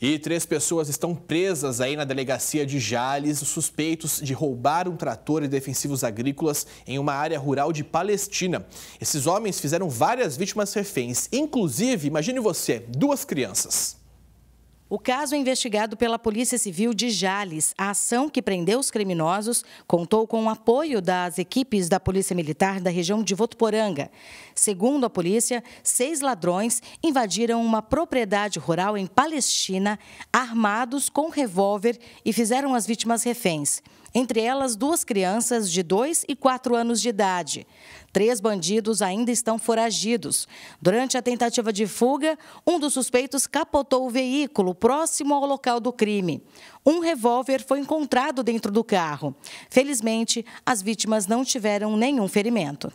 E três pessoas estão presas aí na delegacia de Jales, suspeitos de roubar um trator e defensivos agrícolas em uma área rural de Palestina. Esses homens fizeram várias vítimas reféns, inclusive, imagine você, duas crianças. O caso é investigado pela Polícia Civil de Jales. A ação que prendeu os criminosos contou com o apoio das equipes da Polícia Militar da região de Votuporanga. Segundo a polícia, seis ladrões invadiram uma propriedade rural em Palestina, armados com revólver e fizeram as vítimas reféns. Entre elas, duas crianças de 2 e 4 anos de idade. Três bandidos ainda estão foragidos. Durante a tentativa de fuga, um dos suspeitos capotou o veículo próximo ao local do crime. Um revólver foi encontrado dentro do carro. Felizmente, as vítimas não tiveram nenhum ferimento.